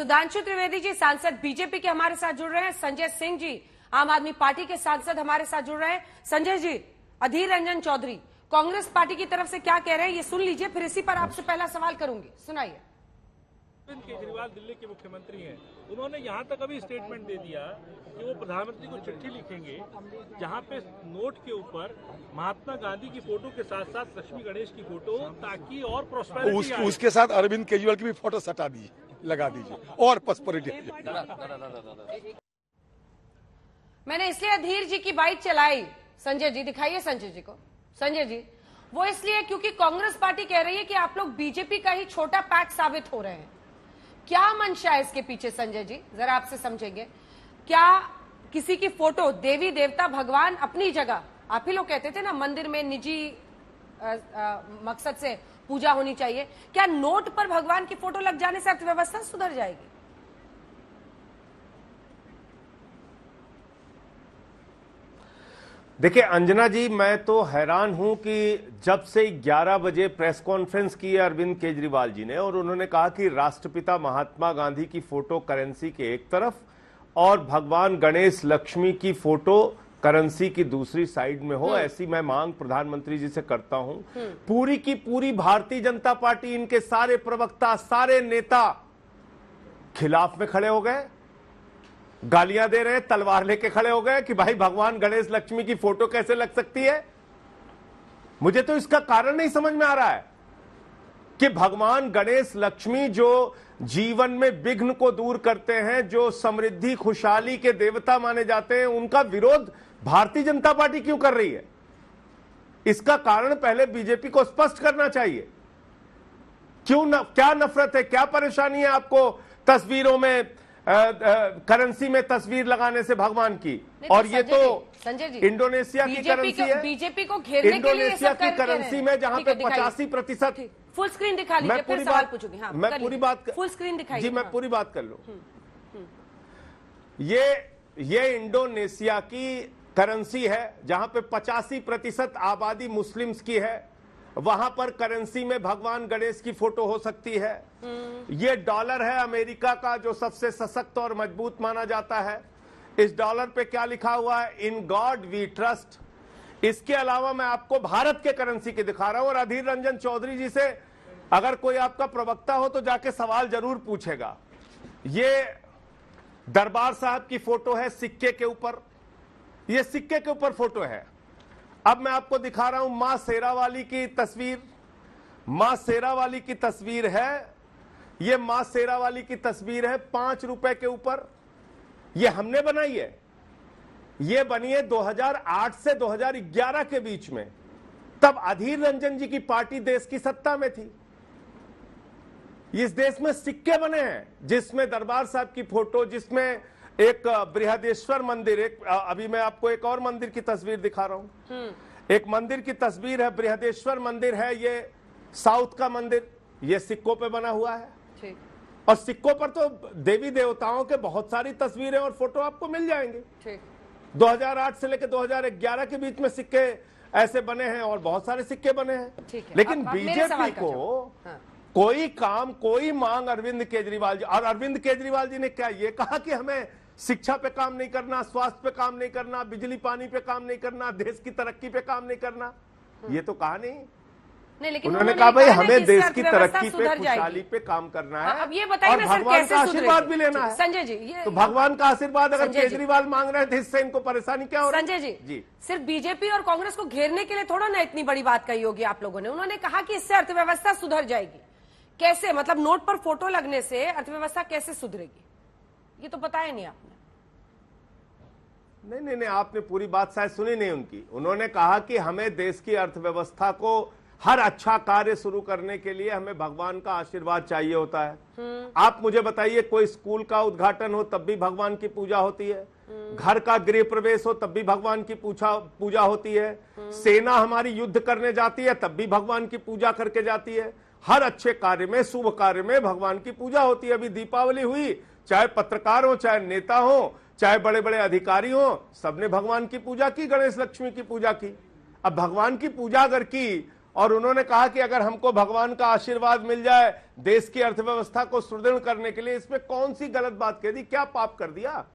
सुधांशु त्रिवेदी जी सांसद बीजेपी के हमारे साथ जुड़ रहे हैं संजय सिंह जी आम आदमी पार्टी के सांसद हमारे साथ जुड़ रहे हैं संजय जी अधीर रंजन चौधरी कांग्रेस पार्टी की तरफ से क्या कह रहे हैं ये सुन लीजिए फिर इसी पर आपसे पहला सवाल करूंगी सुनाइए अरविंद केजरीवाल दिल्ली के मुख्यमंत्री हैं उन्होंने यहाँ तक अभी स्टेटमेंट दे दिया कि वो प्रधानमंत्री को चिट्ठी लिखेंगे जहाँ पे नोट के ऊपर महात्मा गांधी की फोटो के साथ साथ लक्ष्मी गणेश की फोटो ताकि और प्रोस्पेरिटी उस, उसके साथ अरविंद केजरीवाल की भी फोटो सटा दी लगा दीजिए और पसपोरिटी मैंने इसलिए अधीर जी की बाइक चलाई संजय जी दिखाइए संजय जी को संजय जी वो इसलिए क्योंकि कांग्रेस पार्टी कह रही है कि आप लोग बीजेपी का ही छोटा पैक साबित हो रहे हैं क्या मंशा है इसके पीछे संजय जी जरा आपसे समझेंगे क्या किसी की फोटो देवी देवता भगवान अपनी जगह आप ही लोग कहते थे ना मंदिर में निजी आ, आ, मकसद से पूजा होनी चाहिए क्या नोट पर भगवान की फोटो लग जाने से अर्थव्यवस्था सुधर जाएगी देखिए अंजना जी मैं तो हैरान हूं कि जब से 11 बजे प्रेस कॉन्फ्रेंस की है अरविंद केजरीवाल जी ने और उन्होंने कहा कि राष्ट्रपिता महात्मा गांधी की फोटो करेंसी के एक तरफ और भगवान गणेश लक्ष्मी की फोटो करेंसी की दूसरी साइड में हो हम्म। ऐसी मैं मांग प्रधानमंत्री जी से करता हूं हम्म। पूरी की पूरी भारतीय जनता पार्टी इनके सारे प्रवक्ता सारे नेता खिलाफ में खड़े हो गए गालियां दे रहे तलवार लेके खड़े हो गए कि भाई भगवान गणेश लक्ष्मी की फोटो कैसे लग सकती है मुझे तो इसका कारण नहीं समझ में आ रहा है कि भगवान गणेश लक्ष्मी जो जीवन में विघ्न को दूर करते हैं जो समृद्धि खुशहाली के देवता माने जाते हैं उनका विरोध भारतीय जनता पार्टी क्यों कर रही है इसका कारण पहले बीजेपी को स्पष्ट करना चाहिए क्यों न, क्या नफरत है क्या परेशानी है आपको तस्वीरों में करेंसी में तस्वीर लगाने से भगवान की तो और ये तो जी इंडोनेशिया की करेंसी है बीजेपी को घेरने इंडोनेशिया की करेंसी में जहां पे पचासी प्रतिशत फुल स्क्रीन दिखा मैं हाँ, पूरी बात पूछूंगी मैं पूरी बात फुल स्क्रीन दिखाई जी मैं हाँ। पूरी बात कर लू हम्म, हम्म। ये ये इंडोनेशिया की करेंसी है जहां पे पचासी प्रतिशत आबादी मुस्लिम्स की है वहां पर करेंसी में भगवान गणेश की फोटो हो सकती है हम्म। ये डॉलर है अमेरिका का जो सबसे सशक्त और मजबूत माना जाता है इस डॉलर पे क्या लिखा हुआ है इन गॉड वी ट्रस्ट इसके अलावा मैं आपको भारत के करेंसी की दिखा रहा हूं और अधीर रंजन चौधरी जी से अगर कोई आपका प्रवक्ता हो तो जाके सवाल जरूर पूछेगा ये दरबार साहब की फोटो है सिक्के के ऊपर ये सिक्के के ऊपर फोटो है अब मैं आपको दिखा रहा हूं मां शेरावाली की तस्वीर मां शेरावाली की तस्वीर है ये मां शेरावाली की तस्वीर है पांच रुपए के ऊपर ये हमने बनाई है ये बनी है 2008 से 2011 के बीच में तब अधीर रंजन जी की पार्टी देश की सत्ता में थी इस देश में सिक्के बने हैं जिसमें दरबार साहब की फोटो जिसमें एक बृहदेश्वर मंदिर एक अभी मैं आपको एक और मंदिर की तस्वीर दिखा रहा हूं हम्म। एक मंदिर की तस्वीर है बृहदेश्वर मंदिर है ये साउथ का मंदिर ये सिक्कों पे बना हुआ है और सिक्कों पर तो देवी देवताओं के बहुत सारी तस्वीरें और फोटो आपको मिल जाएंगे 2008 से लेकर 2011 के बीच में सिक्के ऐसे बने हैं और बहुत सारे सिक्के बने हैं लेकिन बीजेपी को हाँ। कोई काम कोई मांग अरविंद केजरीवाल जी और अरविंद केजरीवाल जी ने क्या ये कहा कि हमें शिक्षा पे काम नहीं करना स्वास्थ्य पे काम नहीं करना बिजली पानी पे काम नहीं करना देश की तरक्की पे काम नहीं करना ये तो कहा नहीं नहीं लेकिन उन्होंने कहा भाई हमें देश की तरक्की पे खुशहाली पे काम करना हाँ, है अब ये बताइए ना भगवान का आशीर्वाद भी लेना है संजय जी ये तो भगवान का आशीर्वाद अगर केजरीवाल मांग रहे हैं तो इससे इनको परेशानी क्या हो संजय जी जी सिर्फ बीजेपी और कांग्रेस को घेरने के लिए थोड़ा ना इतनी बड़ी बात कही होगी आप लोगों ने उन्होंने कहा कि इससे अर्थव्यवस्था सुधर जाएगी कैसे मतलब नोट पर फोटो लगने से अर्थव्यवस्था कैसे सुधरेगी ये तो बताया नहीं आपने नहीं नहीं नहीं आपने पूरी बात शायद सुनी नहीं उनकी उन्होंने कहा कि हमें देश की अर्थव्यवस्था को हर अच्छा कार्य शुरू करने के लिए हमें भगवान का आशीर्वाद चाहिए होता है हम्म। आप मुझे बताइए कोई स्कूल का उद्घाटन हो तब भी भगवान की पूजा होती है हम्म। घर का गृह प्रवेश हो तब भी भगवान की पूजा पूजा होती है हम्म। सेना हमारी युद्ध करने जाती है तब भी भगवान की पूजा करके जाती है हर अच्छे कार्य में शुभ कार्य में भगवान की पूजा होती है अभी दीपावली हुई चाहे पत्रकार हो चाहे नेता हो चाहे बड़े बड़े अधिकारी हो सबने भगवान की पूजा की गणेश लक्ष्मी की पूजा की अब भगवान की पूजा अगर की और उन्होंने कहा कि अगर हमको भगवान का आशीर्वाद मिल जाए देश की अर्थव्यवस्था को सुदृढ़ करने के लिए इसमें कौन सी गलत बात कह दी क्या पाप कर दिया